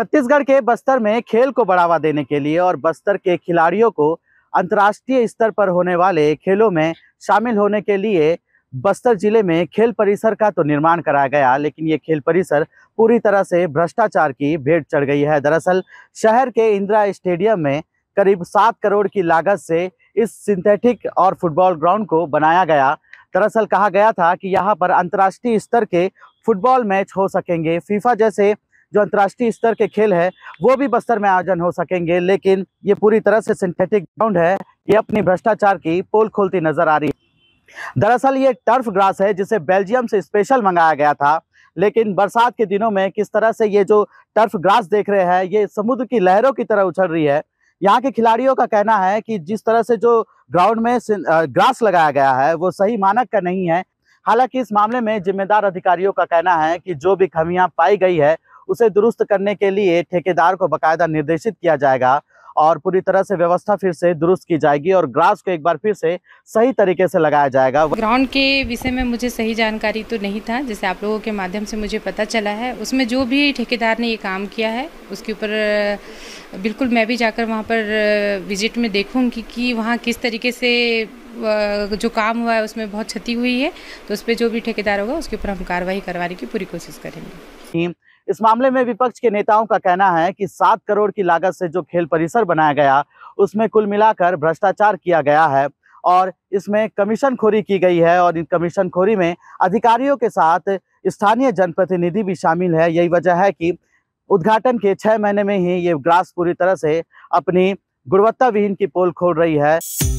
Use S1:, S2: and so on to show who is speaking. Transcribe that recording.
S1: छत्तीसगढ़ के बस्तर में खेल को बढ़ावा देने के लिए और बस्तर के खिलाड़ियों को अंतर्राष्ट्रीय स्तर पर होने वाले खेलों में शामिल होने के लिए बस्तर जिले में खेल परिसर का तो निर्माण कराया गया लेकिन ये खेल परिसर पूरी तरह से भ्रष्टाचार की भेंट चढ़ गई है दरअसल शहर के इंदिरा स्टेडियम में करीब सात करोड़ की लागत से इस सिंथेटिक और फुटबॉल ग्राउंड को बनाया गया दरअसल कहा गया था कि यहाँ पर अंतर्राष्ट्रीय स्तर के फुटबॉल मैच हो सकेंगे फीफा जैसे जो अंतर्राष्ट्रीय स्तर के खेल है वो भी बस्तर में आयोजन हो सकेंगे लेकिन ये पूरी तरह से सिंथेटिक ग्राउंड है ये अपनी भ्रष्टाचार की पोल खोलती नजर आ रही है दरअसल ये टर्फ ग्रास है जिसे बेल्जियम से स्पेशल मंगाया गया था लेकिन बरसात के दिनों में किस तरह से ये जो टर्फ ग्रास देख रहे हैं ये समुद्र की लहरों की तरह उछल रही है यहाँ के खिलाड़ियों का कहना है कि जिस तरह से जो ग्राउंड में ग्रास लगाया गया है वो सही मानक का नहीं है हालांकि इस मामले में जिम्मेदार अधिकारियों का कहना है कि जो भी खमियां पाई गई है उसे दुरुस्त करने के लिए ठेकेदार को बकायदा निर्देशित किया जाएगा और पूरी तरह से व्यवस्था फिर से दुरुस्त की जाएगी और ग्रास को एक बार फिर से सही तरीके से लगाया जाएगा ग्राउंड
S2: के विषय में मुझे सही जानकारी तो नहीं था जैसे आप लोगों के माध्यम से मुझे पता चला है उसमें जो भी ठेकेदार ने ये काम किया है उसके ऊपर बिल्कुल मैं भी जाकर वहाँ पर विजिट में देखूँगी कि वहाँ किस तरीके से जो काम हुआ है उसमें बहुत क्षति हुई है तो उस पर जो भी ठेकेदार होगा उसके ऊपर हम कार्रवाई करवाने की पूरी कोशिश करेंगे
S1: इस मामले में विपक्ष के नेताओं का कहना है कि सात करोड़ की लागत से जो खेल परिसर बनाया गया उसमें कुल मिलाकर भ्रष्टाचार किया गया है और इसमें कमीशन खोरी की गई है और इन कमीशन खोरी में अधिकारियों के साथ स्थानीय जनप्रतिनिधि भी शामिल है यही वजह है कि उद्घाटन के छः महीने में ही ये ग्रास पूरी तरह से अपनी गुणवत्ता विहीन की पोल खोल रही है